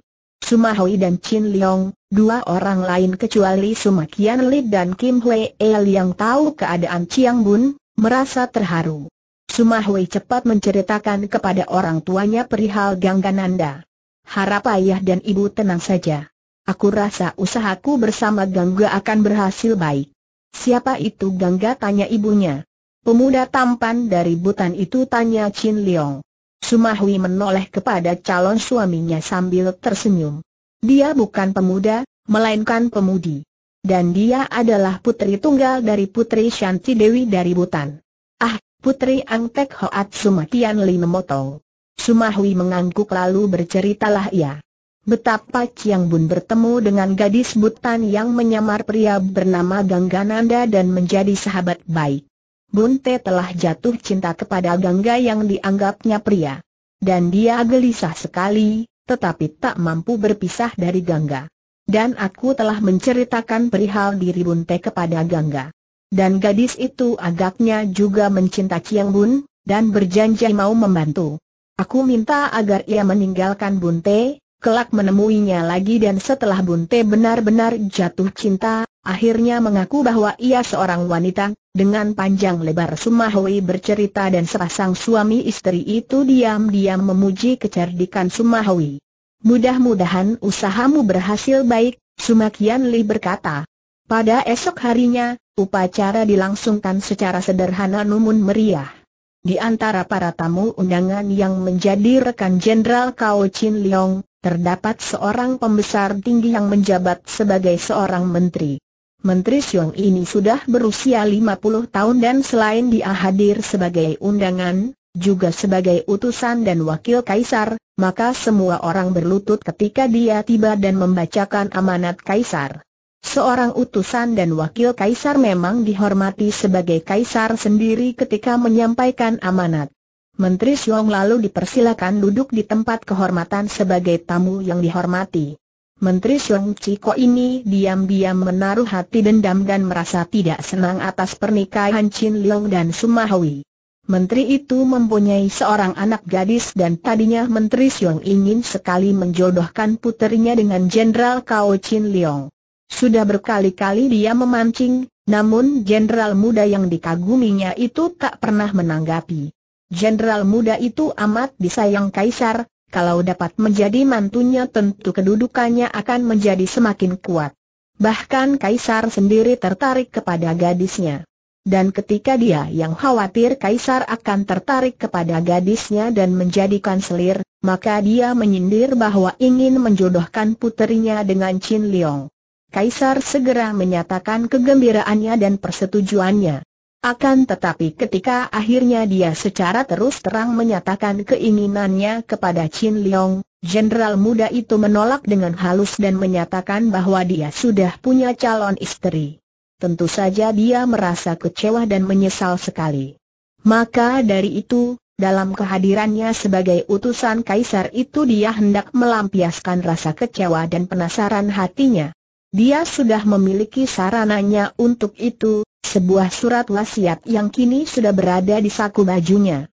Sumahui dan Chin Leong, Dua orang lain kecuali Sumakian Li dan Kim Hwe El yang tahu keadaan Chiang Bun, merasa terharu. Sumahui cepat menceritakan kepada orang tuanya perihal Gangga Nanda. Harap ayah dan ibu tenang saja. Aku rasa usahaku bersama Gangga akan berhasil baik. Siapa itu Gangga tanya ibunya. Pemuda tampan dari Butan itu tanya Chin Leong. Sumahui menoleh kepada calon suaminya sambil tersenyum. Dia bukan pemuda, melainkan pemudi. Dan dia adalah putri tunggal dari putri Shanti Dewi dari Butan. Ah, putri Angtek Hoat Sumatian Li memotong. Sumahui mengangguk lalu berceritalah ia. Betapa Chiang Bun bertemu dengan gadis Butan yang menyamar pria bernama Ganggananda dan menjadi sahabat baik. Bun Te telah jatuh cinta kepada Gangga yang dianggapnya pria. Dan dia gelisah sekali, tetapi tak mampu berpisah dari Gangga. Dan aku telah menceritakan perihal diri Bunte kepada Gangga. Dan gadis itu agaknya juga mencinta Chiang Bun, dan berjanji mau membantu. Aku minta agar ia meninggalkan Bunte, kelak menemuinya lagi dan setelah Bunte benar-benar jatuh cinta, Akhirnya mengaku bahwa ia seorang wanita, dengan panjang lebar Sumahui bercerita dan sepasang suami istri itu diam-diam memuji kecerdikan Sumahui. Mudah-mudahan usahamu berhasil baik, Sumakian Li berkata. Pada esok harinya, upacara dilangsungkan secara sederhana namun meriah. Di antara para tamu undangan yang menjadi rekan Jenderal Kao Chin Leong, terdapat seorang pembesar tinggi yang menjabat sebagai seorang menteri. Menteri Xiong ini sudah berusia 50 tahun dan selain dia hadir sebagai undangan, juga sebagai utusan dan wakil kaisar, maka semua orang berlutut ketika dia tiba dan membacakan amanat kaisar. Seorang utusan dan wakil kaisar memang dihormati sebagai kaisar sendiri ketika menyampaikan amanat. Menteri Xiong lalu dipersilakan duduk di tempat kehormatan sebagai tamu yang dihormati. Menteri Song Chiko ini diam-diam menaruh hati dendam dan merasa tidak senang atas pernikahan Chin Leong dan Sumahui. Menteri itu mempunyai seorang anak gadis dan tadinya Menteri Xiong ingin sekali menjodohkan puterinya dengan Jenderal Kao Chin Leong. Sudah berkali-kali dia memancing, namun jenderal muda yang dikaguminya itu tak pernah menanggapi. Jenderal muda itu amat disayang kaisar, kalau dapat menjadi mantunya tentu kedudukannya akan menjadi semakin kuat. Bahkan Kaisar sendiri tertarik kepada gadisnya. Dan ketika dia yang khawatir Kaisar akan tertarik kepada gadisnya dan menjadi kanselir, maka dia menyindir bahwa ingin menjodohkan puterinya dengan Chin Leong. Kaisar segera menyatakan kegembiraannya dan persetujuannya. Akan tetapi ketika akhirnya dia secara terus terang menyatakan keinginannya kepada Chin Leong, jenderal muda itu menolak dengan halus dan menyatakan bahwa dia sudah punya calon istri. Tentu saja dia merasa kecewa dan menyesal sekali. Maka dari itu, dalam kehadirannya sebagai utusan kaisar itu dia hendak melampiaskan rasa kecewa dan penasaran hatinya. Dia sudah memiliki sarananya untuk itu, sebuah surat wasiat yang kini sudah berada di saku bajunya.